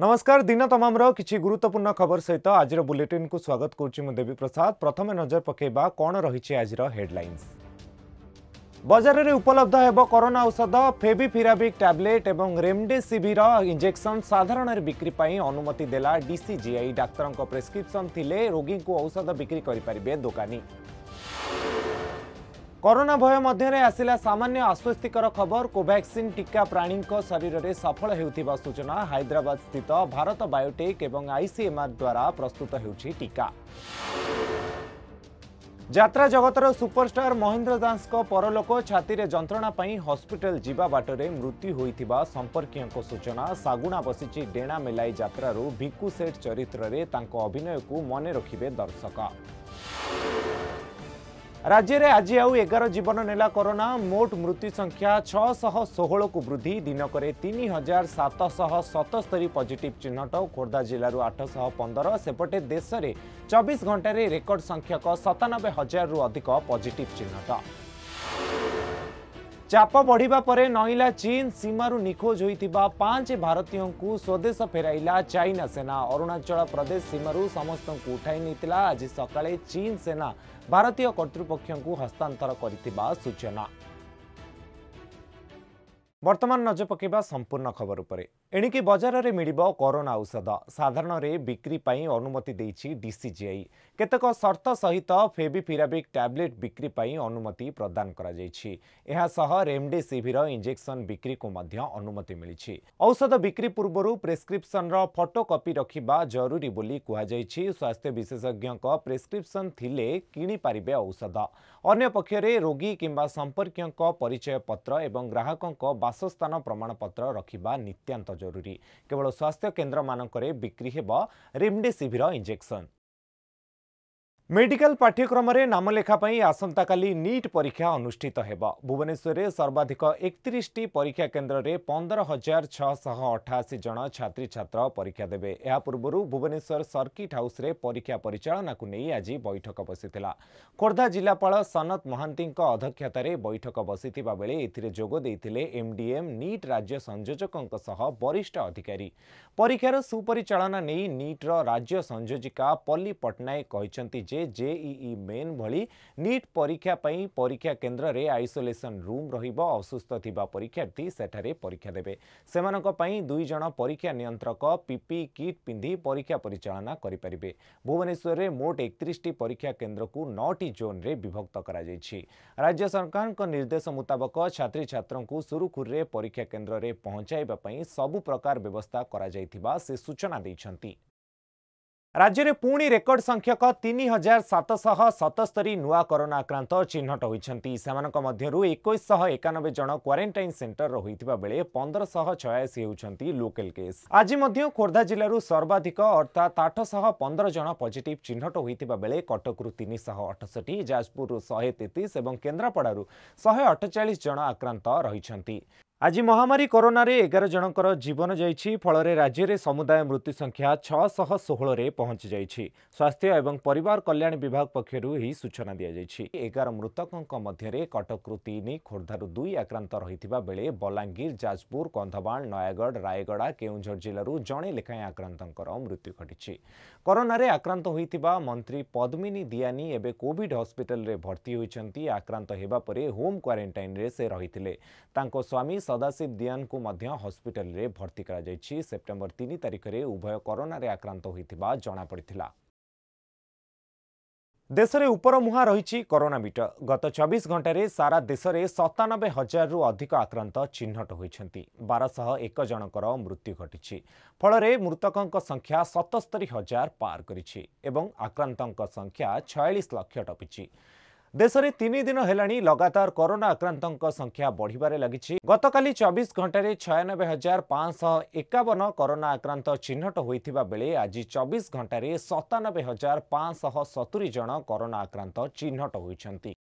नमस्कार दिन तमाम किसी गुरुत्वपूर्ण खबर सहित आज बुलेटिन को स्वागत गरु देवी प्रसाद प्रथम नजर पकेवा रही आज हेडल बजारले उपलब्ध हे को औषध फेबिफिराबिक और रेमडेसिभिर इंजेक्शन साधारण बिक्री अनुमति देला डीसीजीआई डाक्तरको प्रेसक्रिप्सन थिले रोगी को औषध बिक्री करें दोकानी कोरोना भय मध्य आसला सामान्य आश्वस्तकर खबर कोभाक्सिन् टीका प्राणी शरीर शरीरले सफल सूचना हैदराबाद स्थित भारत बायोटेक एवं द्वारा प्रस्तुत हुन्छ टीका जागतर सुपरस्टार महेन्द्र जंत्रणा पई हॉस्पिटल जा हस्पिटाल रे मृत्यु हुने को सूचना सागुणा शुणा डेणा डेणाम मेलाइ रो चरित्रले सेट चरित्र रे तांको अभिनय को मने दर्शक ରାଜ୍ୟରେ ଆଜି ଆଉ ଏଗାର ଜୀବନ ନେଲା କରୋନା ମୋଟ ମୃତ୍ୟୁ ସଂଖ୍ୟା ଛଅଶହ ଷୋହଳକୁ ବୃଦ୍ଧି ଦିନକରେ ତିନି ହଜାର ସାତଶହ ସତସ୍ତରୀ ପଜିଟିଭ୍ ଚିହ୍ନଟ ଖୋର୍ଦ୍ଧା ଜିଲ୍ଲାରୁ ଆଠଶହ ପନ୍ଦର ସେପଟେ ଦେଶରେ ଚବିଶ ଘଣ୍ଟାରେ ରେକର୍ଡ ସଂଖ୍ୟକ ସତାନବେ ହଜାରରୁ ଅଧିକ ପଜିଟିଭ୍ ଚିହ୍ନଟ ଚାପ ବଢ଼ିବା ପରେ ନଇଲା ଚୀନ ସୀମାରୁ ନିଖୋଜ ହୋଇଥିବା ପାଞ୍ଚ ଭାରତୀୟଙ୍କୁ ସ୍ୱଦେଶ ଫେରାଇଲା ଚାଇନା ସେନା ଅରୁଣାଚଳ ପ୍ରଦେଶ ସୀମାରୁ ସମସ୍ତଙ୍କୁ ଉଠାଇ ନେଇଥିଲା ଆଜି ସକାଳେ ଚୀନ ସେନା ଭାରତୀୟ କର୍ତ୍ତୃପକ୍ଷଙ୍କୁ ହସ୍ତାନ୍ତର କରିଥିବା ସୂଚନା ବର୍ତ୍ତମାନ ନଜର ପକାଇବା ସମ୍ପୂର୍ଣ୍ଣ ଖବର ଉପରେ ଏଣିକି ବଜାରରେ ମିଳିବ କରୋନା ଔଷଧ ସାଧାରଣରେ ବିକ୍ରି ପାଇଁ ଅନୁମତି ଦେଇଛି ଡିସିଜିଆଇ କେତେକ ସର୍ତ୍ତ ସହିତ ଫେବିଫିରାବିକ୍ ଟ୍ୟାବ୍ଲେଟ୍ ବିକ୍ରି ପାଇଁ ଅନୁମତି ପ୍ରଦାନ କରାଯାଇଛି ଏହା ସହ ରେମ୍ଡେସିଭିର ଇଞ୍ଜେକ୍ସନ୍ ବିକ୍ରିକୁ ମଧ୍ୟ ଅନୁମତି ମିଳିଛି ଔଷଧ ବିକ୍ରି ପୂର୍ବରୁ ପ୍ରେସ୍କ୍ରିପ୍ସନ୍ର ଫଟୋକପି ରଖିବା ଜରୁରୀ ବୋଲି କୁହାଯାଇଛି ସ୍ୱାସ୍ଥ୍ୟ ବିଶେଷଜ୍ଞଙ୍କ ପ୍ରେସ୍କ୍ରିପ୍ସନ୍ ଥିଲେ କିଣିପାରିବେ ଔଷଧ ଅନ୍ୟ ପକ୍ଷରେ ରୋଗୀ କିମ୍ବା ସମ୍ପର୍କୀୟଙ୍କ ପରିଚୟ ପତ୍ର ଏବଂ ଗ୍ରାହକଙ୍କ ବାସସ୍ଥାନ ପ୍ରମାଣପତ୍ର ରଖିବା ନିତ୍ୟାନ୍ତ ଜରୁରୀ କେବଳ ସ୍ୱାସ୍ଥ୍ୟ କେନ୍ଦ୍ରମାନଙ୍କରେ ବିକ୍ରି ହେବ ରେମ୍ଡେସିଭିର ଇଞ୍ଜେକ୍ସନ୍ मेडिकल पाठ्यक्रम में नाम लेखापी आसंताकाली नीट परीक्षा अनुष्ठित भुवनेश्वर सर्वाधिक एकतीस परीक्षा केन्द्र में पंदर हजार छःश अठाशी जन छात्री छात्र परीक्षा देवे पूर्व भुवनेश्वर सर्किट हाउस परीक्षा परिचालना को नहीं आज बैठक बसीला खोर्धा जिलापा सनत महांती अध्यक्षतार बैठक बसी बेले एगदे एमडीएम निट राज्य संयोजक वरिष्ठ अधिकारी परीक्षार सुपरिचा नहीं निट्र राज्य संयोजिका पल्ली Pattnaik J JEE Main NEET परीक्षा पर परीक्षा केन्द्र में आइसोलेसन रूम रसुस्थ परीक्षार्थी सेठे परीक्षा देवे से दुईज परीक्षा नियंत्रक पीपी किट पिंधि परीक्षा परिचालना करेंगे भुवनेश्वर में मोट एकत्रिशी परीक्षा केन्द्र को नौटी जोन में विभक्त कर राज्य सरकार निर्देश मुताबक छात्र छात्र को सुरखुरी परीक्षा केन्द्र में पहुंचाई सब प्रकार व्यवस्था करा कर सूचना देखते ରାଜ୍ୟରେ ପୁଣି ରେକର୍ଡ ସଂଖ୍ୟକ ତିନି ହଜାର ସାତଶହ ସତସ୍ତରୀ ନୂଆ କରୋନା ଆକ୍ରାନ୍ତ ଚିହ୍ନଟ ହୋଇଛନ୍ତି ସେମାନଙ୍କ ମଧ୍ୟରୁ ଏକୋଇଶଶହ ଏକାନବେ ଜଣ କ୍ୱାରେଣ୍ଟାଇନ୍ ସେଣ୍ଟରରେ ହୋଇଥିବା ବେଳେ ପନ୍ଦରଶହ ଛୟାଅଶି ହେଉଛନ୍ତି ଲୋକାଲ କେସ୍ ଆଜି ମଧ୍ୟ ଖୋର୍ଦ୍ଧା ଜିଲ୍ଲାରୁ ସର୍ବାଧିକ ଅର୍ଥାତ୍ ଆଠଶହ ପନ୍ଦର ଜଣ ପଜିଟିଭ୍ ଚିହ୍ନଟ ହୋଇଥିବା ବେଳେ କଟକରୁ ତିନିଶହ ଅଠଷଠି ଯାଜପୁରରୁ ଶହେ ତେତିଶ ଏବଂ କେନ୍ଦ୍ରାପଡ଼ାରୁ ଶହେ ଅଠଚାଳିଶ ଜଣ ଆକ୍ରାନ୍ତ ରହିଛନ୍ତି ଆଜି ମହାମାରୀ କରୋନାରେ ଏଗାର ଜଣଙ୍କର ଜୀବନ ଯାଇଛି ଫଳରେ ରାଜ୍ୟରେ ସମୁଦାୟ ମୃତ୍ୟୁ ସଂଖ୍ୟା ଛଅଶହ ଷୋହଳରେ ପହଞ୍ଚିଯାଇଛି ସ୍ୱାସ୍ଥ୍ୟ ଏବଂ ପରିବାର କଲ୍ୟାଣ ବିଭାଗ ପକ୍ଷରୁ ଏହି ସୂଚନା ଦିଆଯାଇଛି ଏଗାର ମୃତକଙ୍କ ମଧ୍ୟରେ କଟକରୁ ତିନି ଖୋର୍ଦ୍ଧାରୁ ଦୁଇ ଆକ୍ରାନ୍ତ ରହିଥିବା ବେଳେ ବଲାଙ୍ଗୀର ଯାଜପୁର କନ୍ଧମାଳ ନୟାଗଡ଼ ରାୟଗଡ଼ା କେଉଁଝର ଜିଲ୍ଲାରୁ ଜଣେ ଲେଖାଏଁ ଆକ୍ରାନ୍ତଙ୍କର ମୃତ୍ୟୁ ଘଟିଛି କରୋନାରେ ଆକ୍ରାନ୍ତ ହୋଇଥିବା ମନ୍ତ୍ରୀ ପଦ୍ମିନୀ ଦିଆନୀ ଏବେ କୋଭିଡ୍ ହସ୍ପିଟାଲରେ ଭର୍ତ୍ତି ହୋଇଛନ୍ତି ଆକ୍ରାନ୍ତ ହେବା ପରେ ହୋମ୍ କ୍ୱାରେଣ୍ଟାଇନ୍ରେ ସେ ରହିଥିଲେ ତାଙ୍କ ସ୍ୱାମୀ ସଦାଶିବ ଦିଆନ୍ଙ୍କୁ ମଧ୍ୟ ହସ୍ପିଟାଲରେ ଭର୍ତ୍ତି କରାଯାଇଛି ସେପ୍ଟେମ୍ବର ତିନି ତାରିଖରେ ଉଭୟ କରୋନାରେ ଆକ୍ରାନ୍ତ ହୋଇଥିବା ଜଣାପଡ଼ିଥିଲା ଦେଶରେ ଉପରମୁହାଁ ରହିଛି କରୋନା ମିଟର ଗତ ଚବିଶ ଘଣ୍ଟାରେ ସାରା ଦେଶରେ ସତାନବେ ହଜାରରୁ ଅଧିକ ଆକ୍ରାନ୍ତ ଚିହ୍ନଟ ହୋଇଛନ୍ତି ବାରଶହ ଏକ ଜଣଙ୍କର ମୃତ୍ୟୁ ଘଟିଛି ଫଳରେ ମୃତକଙ୍କ ସଂଖ୍ୟା ସତସ୍ତରୀ ହଜାର ପାର କରିଛି ଏବଂ ଆକ୍ରାନ୍ତଙ୍କ ସଂଖ୍ୟା ଛୟାଳିଶ ଲକ୍ଷ ଟପିଛି ଦେଶରେ ତିନି ଦିନ ହେଲାଣି ଲଗାତାର କରୋନା ଆକ୍ରାନ୍ତଙ୍କ ସଂଖ୍ୟା ବଢ଼ିବାରେ ଲାଗିଛି ଗତକାଲି ଚବିଶ ଘଣ୍ଟାରେ ଛୟାନବେ ହଜାର ପାଞ୍ଚଶହ ଏକାବନ କରୋନା ଆକ୍ରାନ୍ତ ଚିହ୍ନଟ ହୋଇଥିବା ବେଳେ ଆଜି ଚବିଶ ଘଣ୍ଟାରେ ସତାନବେ ହଜାର ପାଞ୍ଚଶହ ସତୁରି ଜଣ କରୋନା ଆକ୍ରାନ୍ତ ଚିହ୍ନଟ ହୋଇଛନ୍ତି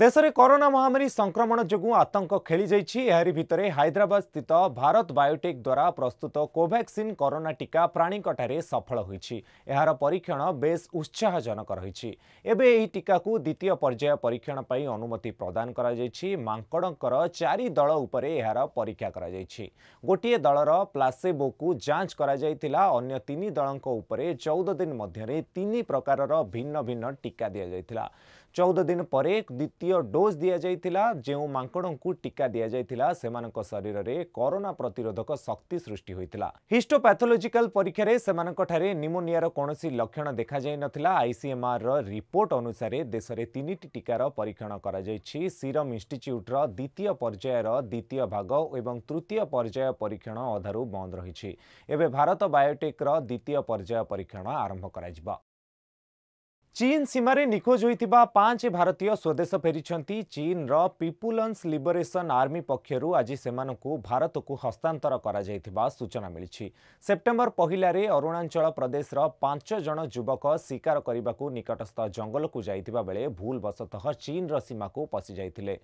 ଦେଶରେ କରୋନା ମହାମାରୀ ସଂକ୍ରମଣ ଯୋଗୁଁ ଆତଙ୍କ ଖେଳିଯାଇଛି ଏହାରି ଭିତରେ ହାଇଦ୍ରାବାଦ ସ୍ଥିତ ଭାରତ ବାୟୋଟେକ୍ ଦ୍ୱାରା ପ୍ରସ୍ତୁତ କୋଭାକ୍ସିନ୍ କରୋନା ଟିକା ପ୍ରାଣୀଙ୍କଠାରେ ସଫଳ ହୋଇଛି ଏହାର ପରୀକ୍ଷଣ ବେଶ୍ ଉତ୍ସାହଜନକ ରହିଛି ଏବେ ଏହି ଟିକାକୁ ଦ୍ୱିତୀୟ ପର୍ଯ୍ୟାୟ ପରୀକ୍ଷଣ ପାଇଁ ଅନୁମତି ପ୍ରଦାନ କରାଯାଇଛି ମାଙ୍କଡ଼ଙ୍କର ଚାରି ଦଳ ଉପରେ ଏହାର ପରୀକ୍ଷା କରାଯାଇଛି ଗୋଟିଏ ଦଳର ପ୍ଲାସେବୋକୁ ଯାଞ୍ଚ କରାଯାଇଥିଲା ଅନ୍ୟ ତିନି ଦଳଙ୍କ ଉପରେ ଚଉଦ ଦିନ ମଧ୍ୟରେ ତିନି ପ୍ରକାରର ଭିନ୍ନ ଭିନ୍ନ ଟିକା ଦିଆଯାଇଥିଲା ଚଉଦ ଦିନ ପରେ ଦ୍ୱିତୀୟ ଡୋଜ୍ ଦିଆଯାଇଥିଲା ଯେଉଁ ମାଙ୍କଡ଼ଙ୍କୁ ଟିକା ଦିଆଯାଇଥିଲା ସେମାନଙ୍କ ଶରୀରରେ କରୋନା ପ୍ରତିରୋଧକ ଶକ୍ତି ସୃଷ୍ଟି ହୋଇଥିଲା ହିଷ୍ଟୋପାଥୋଲୋଜିକାଲ ପରୀକ୍ଷାରେ ସେମାନଙ୍କଠାରେ ନିମୋନିଆର କୌଣସି ଲକ୍ଷଣ ଦେଖାଯାଇନଥିଲା ଆଇସିଏମ୍ଆର୍ର ରିପୋର୍ଟ ଅନୁସାରେ ଦେଶରେ ତିନିଟି ଟିକାର ପରୀକ୍ଷଣ କରାଯାଇଛି ସିରମ୍ ଇନ୍ଷ୍ଟିଚ୍ୟୁଟ୍ର ଦ୍ୱିତୀୟ ପର୍ଯ୍ୟାୟର ଦ୍ୱିତୀୟ ଭାଗ ଏବଂ ତୃତୀୟ ପର୍ଯ୍ୟାୟ ପରୀକ୍ଷଣ ଅଧାରୁ ବନ୍ଦ ରହିଛି ଏବେ ଭାରତ ବାୟୋଟେକ୍ର ଦ୍ୱିତୀୟ ପର୍ଯ୍ୟାୟ ପରୀକ୍ଷଣ ଆରମ୍ଭ କରାଯିବ ଚୀନ ସୀମାରେ ନିଖୋଜ ହୋଇଥିବା ପାଞ୍ଚ ଭାରତୀୟ ସ୍ୱଦେଶ ଫେରିଛନ୍ତି ଚୀନର ପିପୁଲନ୍ସ ଲିବରେସନ ଆର୍ମି ପକ୍ଷରୁ ଆଜି ସେମାନଙ୍କୁ ଭାରତକୁ ହସ୍ତାନ୍ତର କରାଯାଇଥିବା ସୂଚନା ମିଳିଛି ସେପ୍ଟେମ୍ବର ପହିଲାରେ ଅରୁଣାଚଳ ପ୍ରଦେଶର ପାଞ୍ଚ ଜଣ ଯୁବକ ଶିକାର କରିବାକୁ ନିକଟସ୍ଥ ଜଙ୍ଗଲକୁ ଯାଇଥିବା ବେଳେ ଭୁଲବଶତଃ ଚୀନର ସୀମାକୁ ପଶିଯାଇଥିଲେ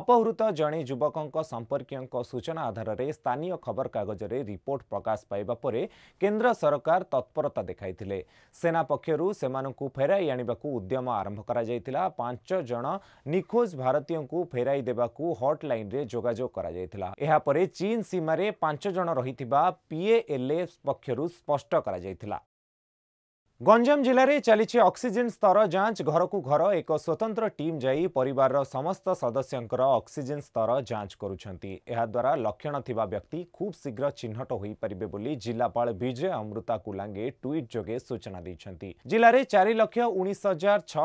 ଅପହୃତ ଜଣେ ଯୁବକଙ୍କ ସମ୍ପର୍କୀୟଙ୍କ ସୂଚନା ଆଧାରରେ ସ୍ଥାନୀୟ ଖବରକାଗଜରେ ରିପୋର୍ଟ ପ୍ରକାଶ ପାଇବା ପରେ କେନ୍ଦ୍ର ସରକାର ତତ୍ପରତା ଦେଖାଇଥିଲେ ସେନା ପକ୍ଷରୁ ସେମାନଙ୍କୁ ଫେରାଇ आणवाक उद्यम आरंभ कर पांच जन निखोज भारतीय फेर देवा में जोजोग कर चीन सीमार पांच जन रही पीएलए पक्ष स्पष्ट कर गञ्जाम जिल्ला चाल्सजेन स्तर जाँच घरको घर एक स्वतंत्र स्वतन्त्र म जर समस्त सदस्यको अक्सिजेन स्तर जाँच गर्ुन यद्वारा लक्षण थाक्ति खुब शीघ्र चिह्नटारे जिल्लापा विजय अमृता कुे ट्विट जो सूचना जिल्ला चारिक्ष उन्स हजार छ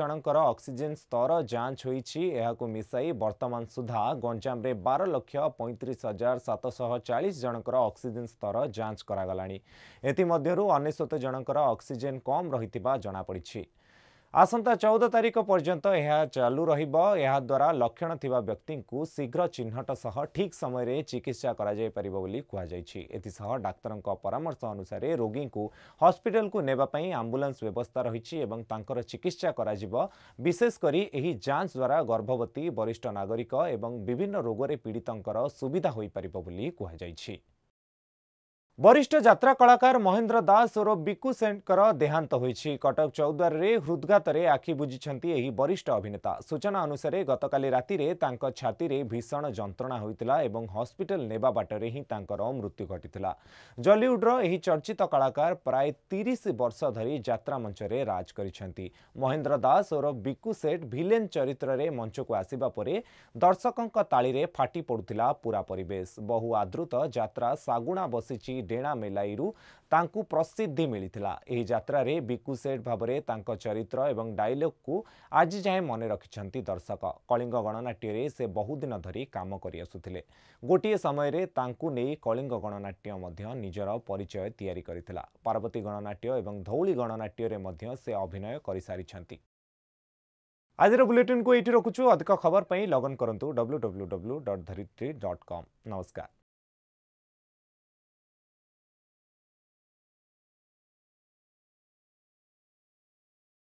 जनको अक्सिजेन स्तर जाँच हुन्छ यहाँ मिसि बर्तमान सुधा गञ्जामले बार लक्ष पैँतिस हजार सातश चालिस जणको अक्सिजेन स्तर जाँच गरागलातिश्वत जनकर अक्सिजे ଅକ୍ସିଜେନ୍ କମ୍ ରହିଥିବା ଜଣାପଡ଼ିଛି ଆସନ୍ତା ଚଉଦ ତାରିଖ ପର୍ଯ୍ୟନ୍ତ ଏହା ଚାଲୁ ରହିବ ଏହାଦ୍ୱାରା ଲକ୍ଷଣ ଥିବା ବ୍ୟକ୍ତିଙ୍କୁ ଶୀଘ୍ର ଚିହ୍ନଟ ସହ ଠିକ୍ ସମୟରେ ଚିକିତ୍ସା କରାଯାଇପାରିବ ବୋଲି କୁହାଯାଇଛି ଏଥିସହ ଡାକ୍ତରଙ୍କ ପରାମର୍ଶ ଅନୁସାରେ ରୋଗୀଙ୍କୁ ହସ୍ପିଟାଲକୁ ନେବା ପାଇଁ ଆମ୍ବୁଲାନ୍ସ ବ୍ୟବସ୍ଥା ରହିଛି ଏବଂ ତାଙ୍କର ଚିକିତ୍ସା କରାଯିବ ବିଶେଷ କରି ଏହି ଯାଞ୍ଚ ଦ୍ୱାରା ଗର୍ଭବତୀ ବରିଷ୍ଠ ନାଗରିକ ଏବଂ ବିଭିନ୍ନ ରୋଗରେ ପୀଡ଼ିତଙ୍କର ସୁବିଧା ହୋଇପାରିବ ବୋଲି କୁହାଯାଇଛି বরিষ্ঠ যাত্রা কলাকার মহেন্দ্র দাস ও বিকু সেনকর দেহান্ত হয়েছে কটক চৌদ্বারে হৃদঘাতরে আখি বুঝিছেন এই বরিষ্ঠ অভিনেতা সূচনা অনুসারে গতকাল রাতে তাঁর ছাতিরে ভীষণ যন্ত্রণা হয়েছিল এবং হসপিটাল নেওয়া বাটরে হি তাঁর মৃত্যু ঘটি জলিউডর এই চর্চিত কলাকার প্রায় তিরিশ বর্ষ ধরি যাত্রা মঞ্চে রাজ করেছেন মহেন্দ্র দাস ওরফ বিকু সেট ভিলেন চরিত্রের মঞ্চক আসবা পরে দর্শকঙ্ তাড়ি ফাটি পড়ুলা পুরা পরিবেশ বহু আদ্রুত যাত্রা সাগুণা বসিছি ଡେଣା ମେଲାଇରୁ ତାଙ୍କୁ ପ୍ରସିଦ୍ଧି ମିଳିଥିଲା ଏହି ଯାତ୍ରାରେ ବିକୁ ସେଠ ଭାବରେ ତାଙ୍କ ଚରିତ୍ର ଏବଂ ଡାଇଲଗ୍କୁ ଆଜି ଯାଏଁ ମନେ ରଖିଛନ୍ତି ଦର୍ଶକ କଳିଙ୍ଗ ଗଣନାଟ୍ୟରେ ସେ ବହୁଦିନ ଧରି କାମ କରିଆସୁଥିଲେ ଗୋଟିଏ ସମୟରେ ତାଙ୍କୁ ନେଇ କଳିଙ୍ଗ ଗଣନାଟ୍ୟ ମଧ୍ୟ ନିଜର ପରିଚୟ ତିଆରି କରିଥିଲା ପାର୍ବତୀ ଗଣନାଟ୍ୟ ଏବଂ ଧଉଳି ଗଣନାଟ୍ୟରେ ମଧ୍ୟ ସେ ଅଭିନୟ କରିସାରିଛନ୍ତି ଆଜିର ବୁଲେଟିନ୍କୁ ଏଇଠି ରଖୁଛୁ ଅଧିକ ଖବର ପାଇଁ ଲଗନ୍ କରନ୍ତୁ W W W dot Dharitri dot com ନମସ୍କାର